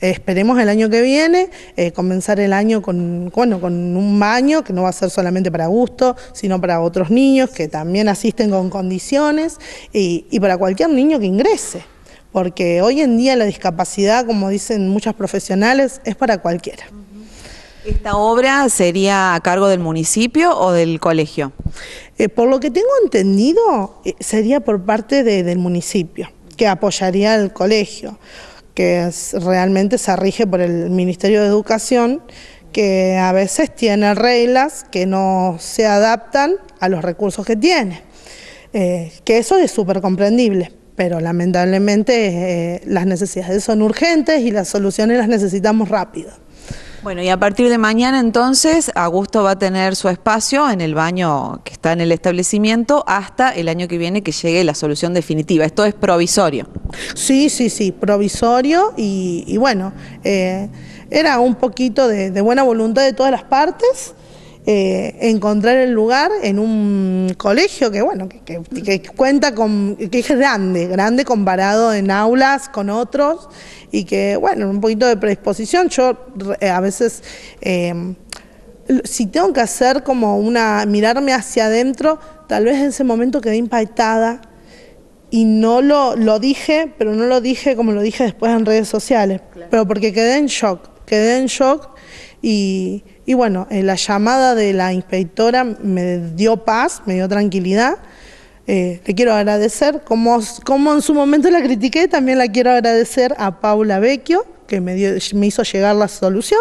Esperemos el año que viene eh, comenzar el año con, con un baño que no va a ser solamente para gusto, sino para otros niños que también asisten con condiciones y, para cualquier niño que ingrese, porque hoy en día la discapacidad, como dicen muchas profesionales, es para cualquiera. ¿Esta obra sería a cargo del municipio o del colegio? Eh, por lo que tengo entendido, eh, sería por parte del municipio, que apoyaría al colegio que realmente se rige por el Ministerio de Educación, que a veces tiene reglas que no se adaptan a los recursos que tiene. Eh, que eso es súper comprendible, pero lamentablemente eh, las necesidades son urgentes y las soluciones las necesitamos rápido. Bueno, y a partir de mañana entonces, Augusto va a tener su espacio en el baño que está en el establecimiento hasta el año que viene que llegue la solución definitiva. Esto es provisorio. Sí, sí, sí, provisorio y, bueno, eh, era un poquito de buena voluntad de todas las partes eh, encontrar el lugar en un colegio que, bueno, que, cuenta con, que es grande, grande comparado en aulas con otros y que, bueno, un poquito de predisposición. Yo eh, a veces, eh, si tengo que hacer como una, mirarme hacia adentro, tal vez en ese momento quedé impactada y no lo, dije, pero no lo dije como lo dije después en redes sociales, pero porque quedé en shock, quedé en shock y y bueno, eh, la llamada de la inspectora me dio paz, me dio tranquilidad. Eh, le quiero agradecer, como, en su momento la critiqué, también la quiero agradecer a Paula Vecchio, que me, hizo llegar la solución.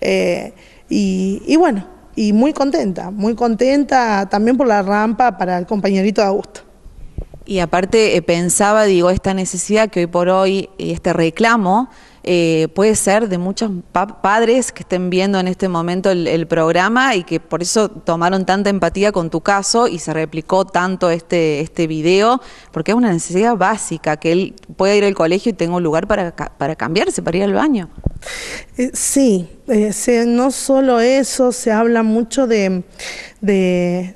Eh, y, bueno, y muy contenta, muy contenta también por la rampa para el compañerito de Augusto. Y aparte pensaba, digo, esta necesidad que hoy por hoy, este reclamo, eh, puede ser de muchos padres que estén viendo en este momento el, programa y que por eso tomaron tanta empatía con tu caso y se replicó tanto este, este video, porque es una necesidad básica, que él pueda ir al colegio y tenga un lugar para, cambiarse, para ir al baño. Eh, sí, eh, no solo eso, se habla mucho de, de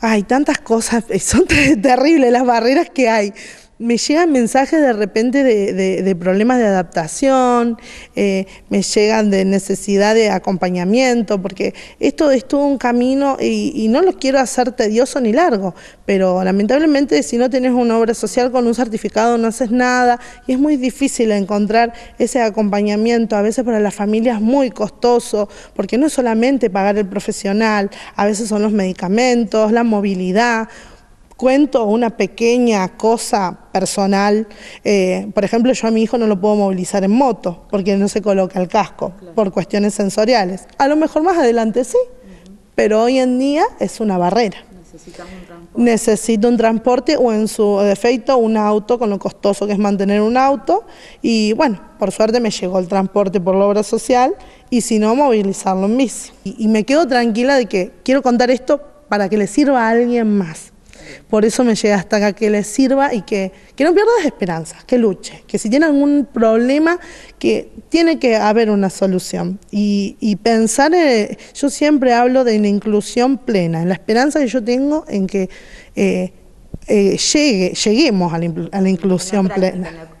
hay tantas cosas, son terribles las barreras que hay me llegan mensajes de repente de, problemas de adaptación, eh, me llegan de necesidad de acompañamiento, porque esto es todo un camino y, no lo quiero hacer tedioso ni largo, pero lamentablemente si no tienes una obra social con un certificado no haces nada y es muy difícil encontrar ese acompañamiento, a veces para las familias es muy costoso, porque no es solamente pagar el profesional, a veces son los medicamentos, la movilidad, cuento una pequeña cosa personal. Eh, por ejemplo, yo a mi hijo no lo puedo movilizar en moto porque no se coloca el casco por cuestiones sensoriales. A lo mejor más adelante sí, pero hoy en día es una barrera. necesito un transporte. Necesito un transporte o en su defecto un auto con lo costoso que es mantener un auto. Y bueno, por suerte me llegó el transporte por la obra social y si no, movilizarlo en bici. y me quedo tranquila de que quiero contar esto para que le sirva a alguien más por eso me llega hasta acá que les sirva y que, no pierdas esperanza, que luche, que si tienen algún problema, que tiene que haber una solución. Y, pensar, eh, yo siempre hablo de la inclusión plena, en la esperanza que yo tengo en que eh, eh, llegue, lleguemos a la inclusión plena.